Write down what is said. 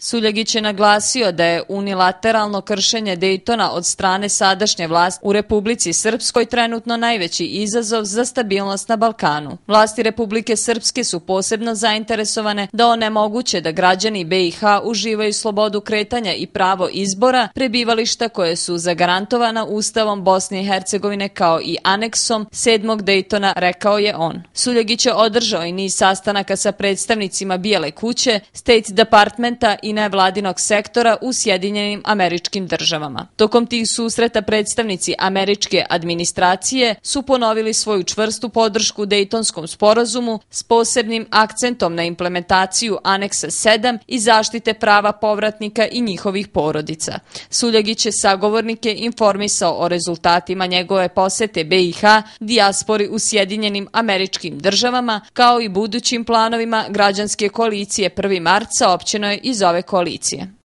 Suljagić je naglasio da je unilateralno kršenje Dejtona od strane sadašnje vlasti u Republici Srpskoj trenutno najveći izazov za stabilnost na Balkanu. Vlasti Republike Srpske su posebno zainteresovane da onemoguće da građani BiH uživaju slobodu kretanja i pravo izbora, prebivališta koje su zagarantovana Ustavom Bosne i Hercegovine kao i aneksom 7. Dejtona, rekao je on. Suljagić je održao i niz sastanaka sa predstavnicima Bijele kuće, State Departmenta i nevladinog sektora u Sjedinjenim američkim državama. Tokom tih susreta predstavnici američke administracije su ponovili svoju čvrstu podršku Dejtonskom sporazumu s posebnim akcentom na implementaciju aneksa 7 i zaštite prava povratnika i njihovih porodica. Suljagić je sagovornike informisao o rezultatima njegove posete BiH, dijaspori u Sjedinjenim američkim državama, kao i budućim planovima građanske koalicije 1. marca općinoj iz ove ove koalicije.